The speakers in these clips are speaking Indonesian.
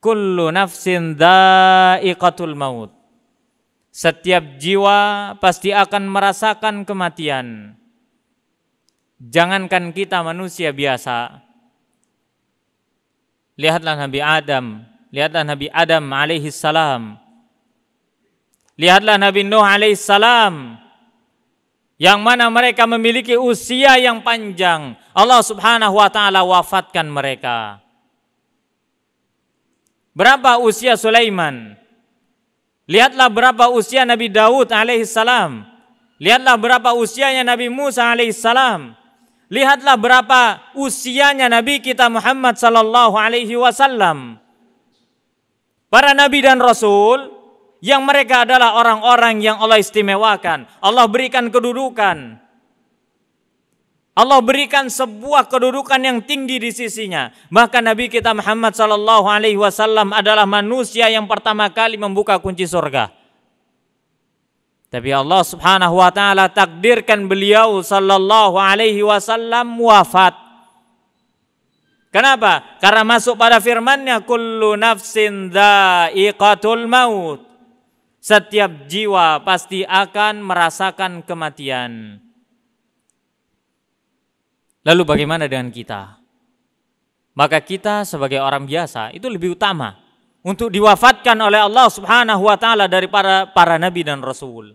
Kullu nafsin dha'iqatul maut. Setiap jiwa pasti akan merasakan kematian. Jangankan kita manusia biasa. Lihatlah Nabi Adam, lihatlah Nabi Adam alaihi salam. Lihatlah Nabi Nuh alaihi salam yang mana mereka memiliki usia yang panjang. Allah Subhanahu wa taala wafatkan mereka. Berapa usia Sulaiman? Lihatlah berapa usia Nabi Daud alaihissalam. Lihatlah berapa usianya Nabi Musa alaihissalam. Lihatlah berapa usianya Nabi kita Muhammad sallallahu alaihi wasallam. Para nabi dan rasul yang mereka adalah orang-orang yang Allah istimewakan, Allah berikan kedudukan, Allah berikan sebuah kedudukan yang tinggi di sisinya. Bahkan Nabi kita Muhammad Shallallahu Alaihi Wasallam adalah manusia yang pertama kali membuka kunci surga. Tapi Allah Subhanahu Wa Taala takdirkan beliau Shallallahu Alaihi Wasallam wafat. Kenapa? Karena masuk pada Firmannya kullu nafsin dha'iqatul maut. Setiap jiwa pasti akan merasakan kematian. Lalu bagaimana dengan kita? Maka kita sebagai orang biasa itu lebih utama untuk diwafatkan oleh Allah Subhanahu wa taala dari para para nabi dan rasul.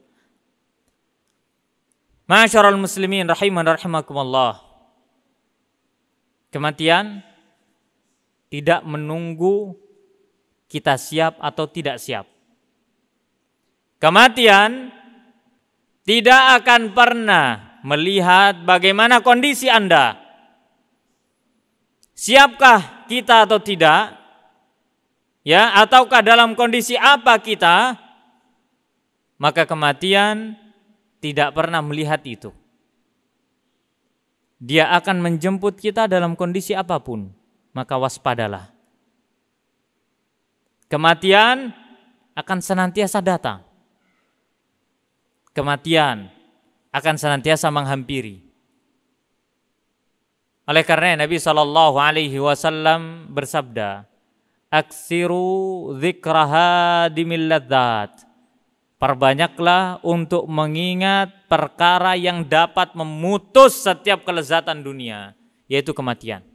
Masyarul muslimin rahiman rahimakumullah. Kematian tidak menunggu kita siap atau tidak siap. Kematian tidak akan pernah melihat bagaimana kondisi Anda. Siapkah kita atau tidak? Ya, ataukah dalam kondisi apa kita? Maka kematian tidak pernah melihat itu. Dia akan menjemput kita dalam kondisi apapun, maka waspadalah. Kematian akan senantiasa datang. Kematian akan senantiasa menghampiri. Oleh karena Nabi Shallallahu Alaihi Wasallam bersabda, "Aksiru zikraha dimilladzat." Perbanyaklah untuk mengingat perkara yang dapat memutus setiap kelezatan dunia, yaitu kematian.